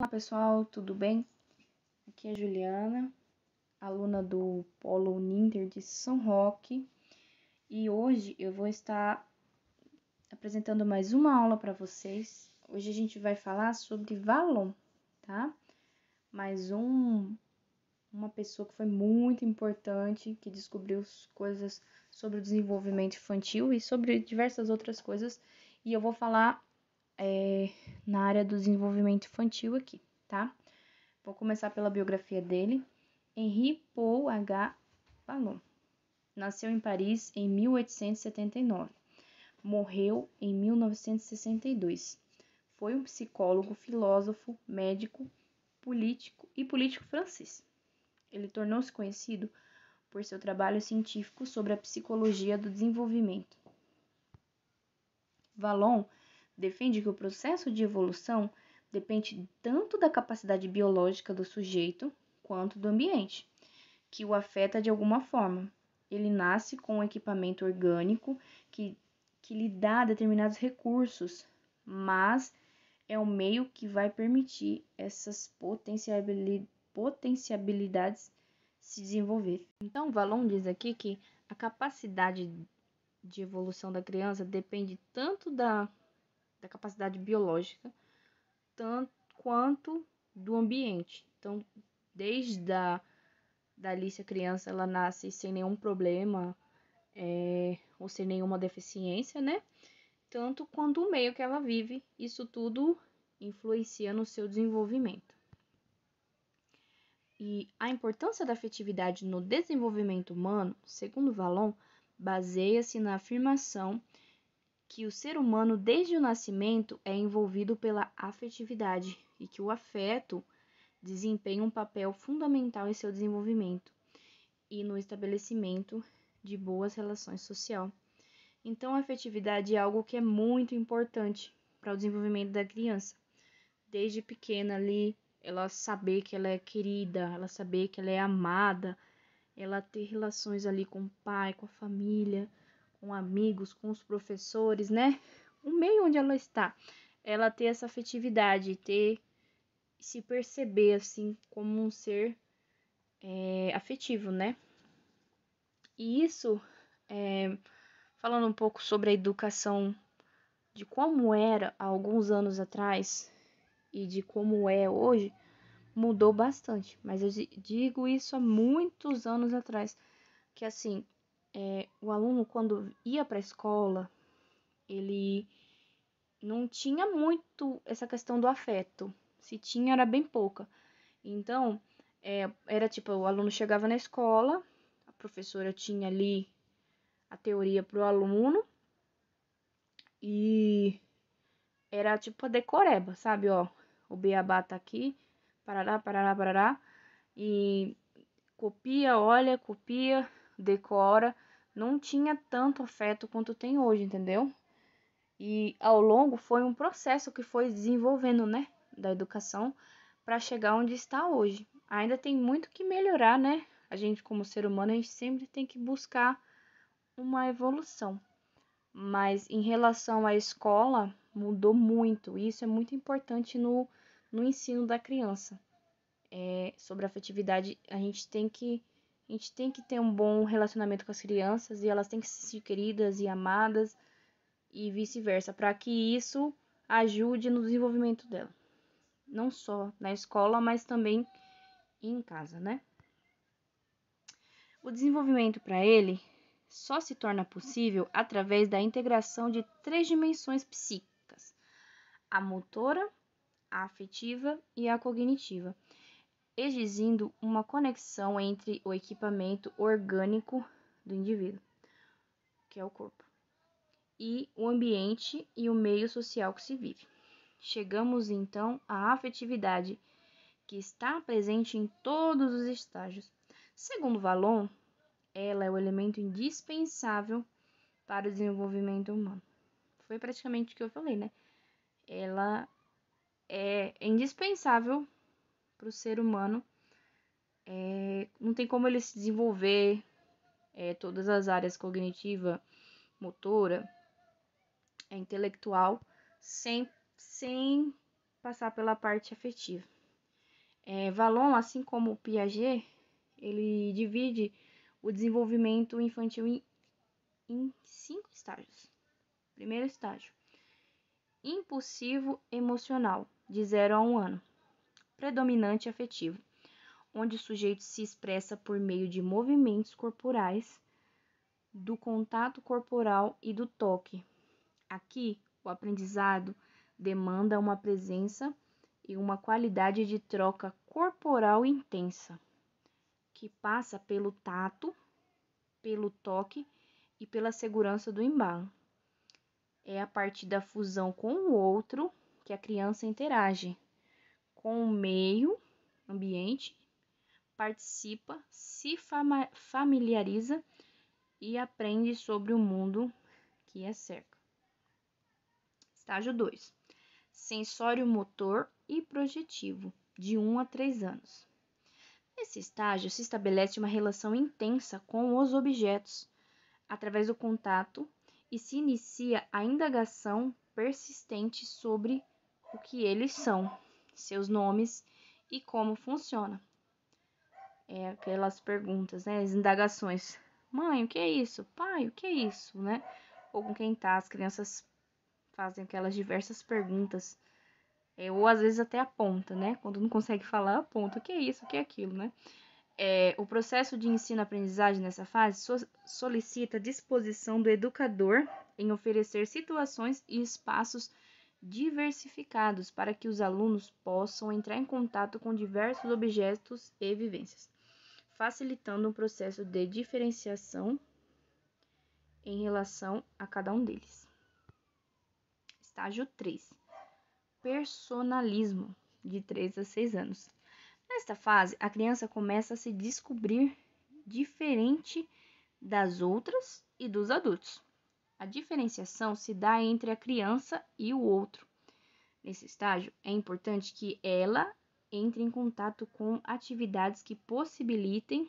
Olá pessoal, tudo bem? Aqui é a Juliana, aluna do Polo Ninter de São Roque, e hoje eu vou estar apresentando mais uma aula para vocês. Hoje a gente vai falar sobre Valon, tá? Mais um uma pessoa que foi muito importante, que descobriu coisas sobre o desenvolvimento infantil e sobre diversas outras coisas. E eu vou falar é, na área do desenvolvimento infantil aqui, tá? Vou começar pela biografia dele. Henri Paul H. Ballon nasceu em Paris em 1879, morreu em 1962. Foi um psicólogo, filósofo, médico, político e político francês. Ele tornou-se conhecido por seu trabalho científico sobre a psicologia do desenvolvimento. Vallon defende que o processo de evolução depende tanto da capacidade biológica do sujeito quanto do ambiente, que o afeta de alguma forma. Ele nasce com um equipamento orgânico que, que lhe dá determinados recursos, mas é o meio que vai permitir essas potenciabilidades se desenvolver. Então, Valon diz aqui que a capacidade de evolução da criança depende tanto da da capacidade biológica, tanto quanto do ambiente. Então, desde a da Alice, a criança, ela nasce sem nenhum problema é, ou sem nenhuma deficiência, né? Tanto quanto o meio que ela vive, isso tudo influencia no seu desenvolvimento. E a importância da afetividade no desenvolvimento humano, segundo Valon, baseia-se na afirmação que o ser humano, desde o nascimento, é envolvido pela afetividade e que o afeto desempenha um papel fundamental em seu desenvolvimento e no estabelecimento de boas relações social. Então, a afetividade é algo que é muito importante para o desenvolvimento da criança. Desde pequena ali, ela saber que ela é querida, ela saber que ela é amada, ela ter relações ali com o pai, com a família com amigos, com os professores, né? O meio onde ela está, ela ter essa afetividade, ter se perceber assim como um ser é, afetivo, né? E isso, é, falando um pouco sobre a educação de como era há alguns anos atrás e de como é hoje, mudou bastante. Mas eu digo isso há muitos anos atrás, que assim é, o aluno, quando ia para a escola, ele não tinha muito essa questão do afeto. Se tinha, era bem pouca. Então, é, era tipo, o aluno chegava na escola, a professora tinha ali a teoria para o aluno, e era tipo a decoreba, sabe? Ó, o beabá tá aqui, parará, parará, parará, e copia, olha, copia, decora, não tinha tanto afeto quanto tem hoje, entendeu? E ao longo foi um processo que foi desenvolvendo, né, da educação para chegar onde está hoje. Ainda tem muito que melhorar, né? A gente como ser humano, a gente sempre tem que buscar uma evolução. Mas em relação à escola, mudou muito, e isso é muito importante no no ensino da criança. É, sobre a afetividade, a gente tem que a gente tem que ter um bom relacionamento com as crianças e elas têm que se sentir queridas e amadas e vice-versa, para que isso ajude no desenvolvimento dela. Não só na escola, mas também em casa, né? O desenvolvimento para ele só se torna possível através da integração de três dimensões psíquicas: a motora, a afetiva e a cognitiva exigindo uma conexão entre o equipamento orgânico do indivíduo, que é o corpo, e o ambiente e o meio social que se vive. Chegamos então à afetividade, que está presente em todos os estágios. Segundo Valon, ela é o elemento indispensável para o desenvolvimento humano. Foi praticamente o que eu falei, né? Ela é indispensável para o ser humano. É, não tem como ele se desenvolver é, todas as áreas cognitiva, motora, é, intelectual, sem, sem passar pela parte afetiva. É, Valon, assim como o Piaget, ele divide o desenvolvimento infantil em, em cinco estágios. Primeiro estágio, impulsivo emocional, de 0 a 1 um ano predominante afetivo, onde o sujeito se expressa por meio de movimentos corporais, do contato corporal e do toque. Aqui, o aprendizado demanda uma presença e uma qualidade de troca corporal intensa, que passa pelo tato, pelo toque e pela segurança do embalo. É a partir da fusão com o outro que a criança interage, com o meio ambiente, participa, se familiariza e aprende sobre o mundo que é cerca. Estágio 2: Sensório motor e projetivo, de 1 um a 3 anos. Nesse estágio se estabelece uma relação intensa com os objetos através do contato e se inicia a indagação persistente sobre o que eles são seus nomes e como funciona. É aquelas perguntas, né? As indagações. Mãe, o que é isso? Pai, o que é isso? Né? Ou com quem tá, as crianças fazem aquelas diversas perguntas. É, ou às vezes até aponta, né? Quando não consegue falar, aponta. O que é isso? O que é aquilo, né? É, o processo de ensino-aprendizagem nessa fase so solicita disposição do educador em oferecer situações e espaços diversificados para que os alunos possam entrar em contato com diversos objetos e vivências, facilitando o um processo de diferenciação em relação a cada um deles. Estágio 3: Personalismo, de 3 a 6 anos. Nesta fase, a criança começa a se descobrir diferente das outras e dos adultos. A diferenciação se dá entre a criança e o outro. Nesse estágio, é importante que ela entre em contato com atividades que possibilitem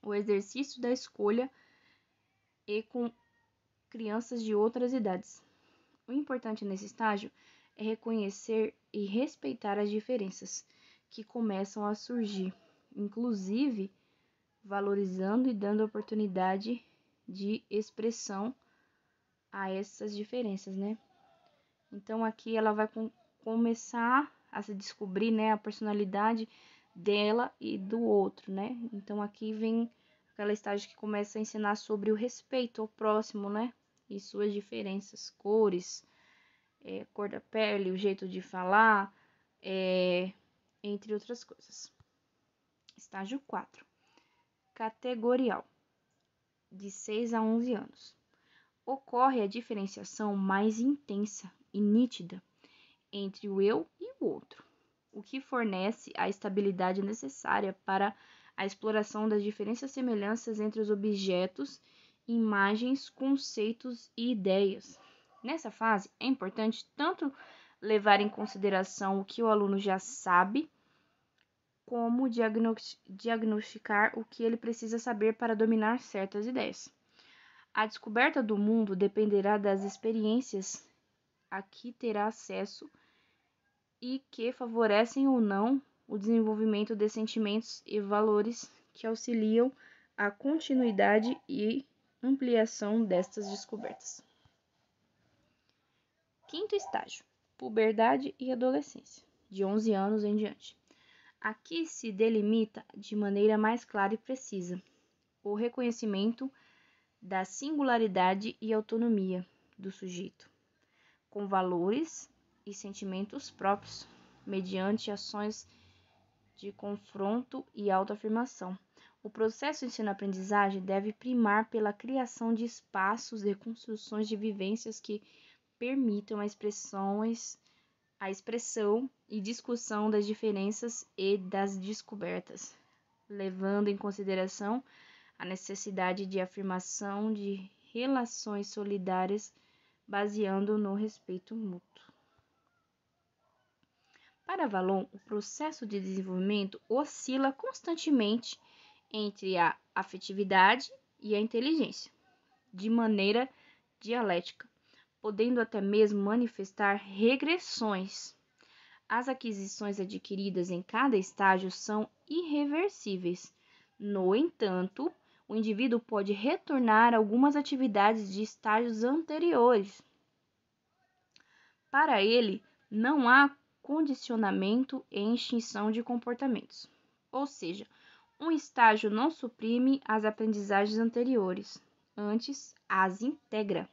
o exercício da escolha e com crianças de outras idades. O importante nesse estágio é reconhecer e respeitar as diferenças que começam a surgir, inclusive valorizando e dando oportunidade de expressão a essas diferenças, né? Então aqui ela vai com, começar a se descobrir, né, a personalidade dela e do outro, né? Então aqui vem aquela estágio que começa a ensinar sobre o respeito ao próximo, né? E suas diferenças, cores, é, cor da pele, o jeito de falar, é, entre outras coisas. Estágio 4. Categorial, de 6 a 11 anos ocorre a diferenciação mais intensa e nítida entre o eu e o outro, o que fornece a estabilidade necessária para a exploração das diferenças e semelhanças entre os objetos, imagens, conceitos e ideias. Nessa fase, é importante tanto levar em consideração o que o aluno já sabe, como diagnosticar o que ele precisa saber para dominar certas ideias. A descoberta do mundo dependerá das experiências a que terá acesso e que favorecem ou não o desenvolvimento de sentimentos e valores que auxiliam a continuidade e ampliação destas descobertas. Quinto estágio: puberdade e adolescência, de 11 anos em diante. Aqui se delimita de maneira mais clara e precisa o reconhecimento da singularidade e autonomia do sujeito, com valores e sentimentos próprios, mediante ações de confronto e autoafirmação. O processo de ensino-aprendizagem deve primar pela criação de espaços e construções de vivências que permitam a expressões a expressão e discussão das diferenças e das descobertas, levando em consideração a necessidade de afirmação de relações solidárias baseando no respeito mútuo. Para Valon, o processo de desenvolvimento oscila constantemente entre a afetividade e a inteligência, de maneira dialética, podendo até mesmo manifestar regressões. As aquisições adquiridas em cada estágio são irreversíveis. No entanto, o indivíduo pode retornar a algumas atividades de estágios anteriores. Para ele, não há condicionamento e extinção de comportamentos, ou seja, um estágio não suprime as aprendizagens anteriores, antes as integra,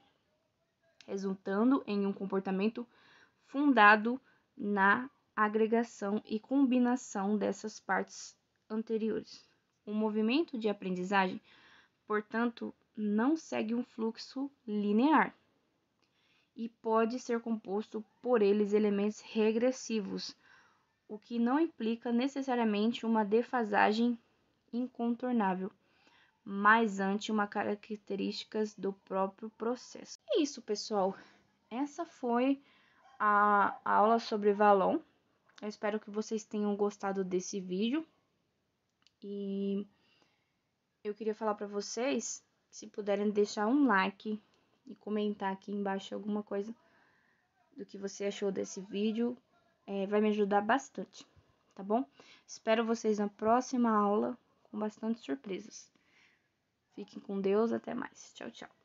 resultando em um comportamento fundado na agregação e combinação dessas partes anteriores. O movimento de aprendizagem, portanto, não segue um fluxo linear e pode ser composto por eles elementos regressivos, o que não implica necessariamente uma defasagem incontornável, mas ante uma características do próprio processo. É isso, pessoal. Essa foi a aula sobre Valon. Eu espero que vocês tenham gostado desse vídeo. E eu queria falar para vocês, se puderem deixar um like e comentar aqui embaixo alguma coisa do que você achou desse vídeo, é, vai me ajudar bastante, tá bom? Espero vocês na próxima aula com bastante surpresas. Fiquem com Deus, até mais. Tchau, tchau.